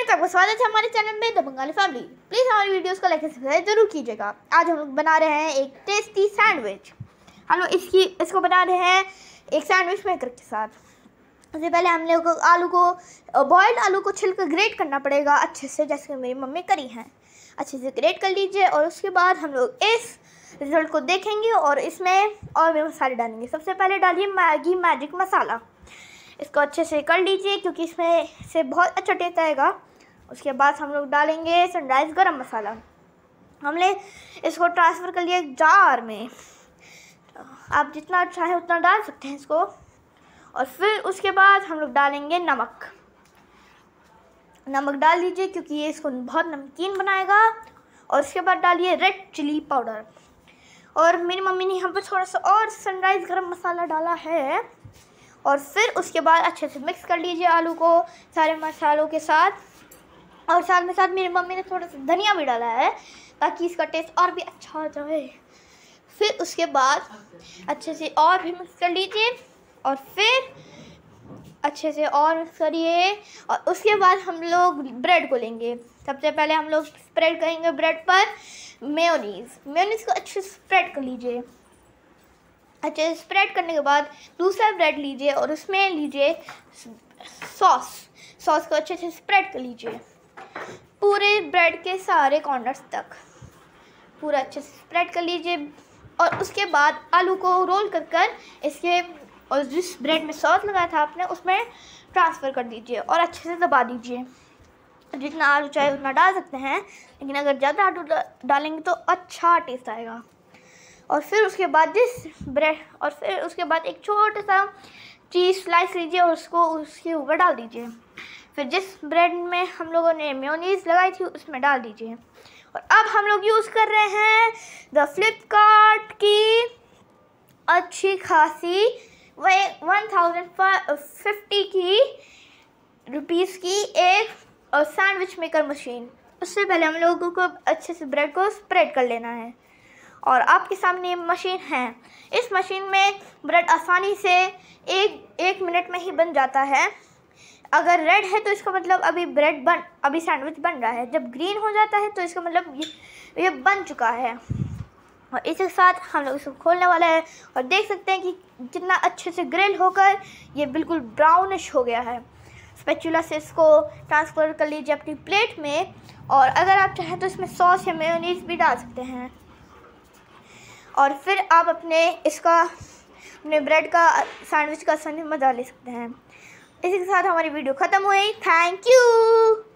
friends आपका स्वागत है हमारे चैनल में द बंगाली फैमिली प्लीज़ हमारी वीडियोस को लाइक सब्सक्राइब जरूर कीजिएगा आज हम लोग बना रहे हैं एक टेस्टी सैंडविच हम लोग इसकी इसको बना रहे हैं एक सैंडविच मेकर के साथ सबसे पहले हम लोग आलू को बॉयल्ड आलू को छिलकर ग्रेट करना पड़ेगा अच्छे से जैसे मेरी मम्मी करी हैं अच्छे से ग्रेट कर लीजिए और उसके बाद हम लोग इस रिजल्ट को देखेंगे और इसमें और भी मसाले डालेंगे सबसे पहले डालिए मैगी मैजिक मसाला इसको अच्छे से कर लीजिए क्योंकि इसमें से बहुत अच्छा टेस्ट आएगा उसके बाद हम लोग डालेंगे सनराइज़ गरम मसाला हमने इसको ट्रांसफ़र कर लिया जार में तो आप जितना चाहें अच्छा उतना डाल सकते हैं इसको और फिर उसके बाद हम लोग डालेंगे नमक नमक डाल दीजिए क्योंकि ये इसको बहुत नमकीन बनाएगा और उसके बाद डालिए रेड चिली पाउडर और मेरी मम्मी ने यहाँ पर थोड़ा सा और सनराइज़ गरम मसाला डाला है और फिर उसके बाद अच्छे से मिक्स कर लीजिए आलू को सारे मसालों के साथ और साथ में साथ मेरी मम्मी ने थोड़ा सा धनिया भी डाला है ताकि इसका टेस्ट और भी अच्छा हो जाए फिर उसके बाद अच्छे से और भी मिक्स कर लीजिए और फिर अच्छे से और मिक्स करिए और उसके बाद हम लोग ब्रेड को लेंगे सबसे पहले हम लोग स्प्रेड करेंगे ब्रेड पर मेयोनीज मेयोनीज को अच्छे से स्प्रेड कर लीजिए अच्छे से स्प्रेड करने के बाद दूसरा ब्रेड लीजिए और उसमें लीजिए सॉस सॉस को अच्छे से स्प्रेड कर लीजिए पूरे ब्रेड के सारे कॉर्नर्स तक पूरा अच्छे से स्प्रेड कर लीजिए और उसके बाद आलू को रोल कर कर इसके और जिस ब्रेड में सॉस लगाया था आपने उसमें ट्रांसफ़र कर दीजिए और अच्छे से दबा दीजिए जितना आलू चाहे उतना डाल सकते हैं लेकिन अगर ज़्यादा आलू डालेंगे तो अच्छा टेस्ट आएगा और फिर उसके बाद जिस ब्रेड और फिर उसके बाद एक छोटा सा चीज़ स्लाइस लीजिए और उसको उसके ऊपर डाल दीजिए फिर जिस ब्रेड में हम लोगों ने म्योनीज लगाई थी उसमें डाल दीजिए और अब हम लोग यूज़ कर रहे हैं द फ्लिपकार्ट की अच्छी खासी वन थाउजेंड फिफ्टी की रुपीज़ की एक सैंडविच मेकर मशीन उससे पहले हम लोगों को अच्छे से ब्रेड को स्प्रेड कर लेना है और आपके सामने मशीन है इस मशीन में ब्रेड आसानी से एक एक मिनट में ही बन जाता है अगर रेड है तो इसका मतलब अभी ब्रेड बन अभी सैंडविच बन रहा है जब ग्रीन हो जाता है तो इसका मतलब ये ये बन चुका है और इसके साथ हम लोग इसको खोलने वाला है और देख सकते हैं कि जितना अच्छे से ग्रिल होकर ये बिल्कुल ब्राउनिश हो गया है स्पेचुला से इसको ट्रांसफर कर लीजिए अपनी प्लेट में और अगर आप चाहें तो इसमें सॉस या मेयोनीज भी डाल सकते हैं और फिर आप अपने इसका अपने ब्रेड का सैंडविच का सन मजा ले सकते हैं इसी के साथ हमारी वीडियो ख़त्म हुई थैंक यू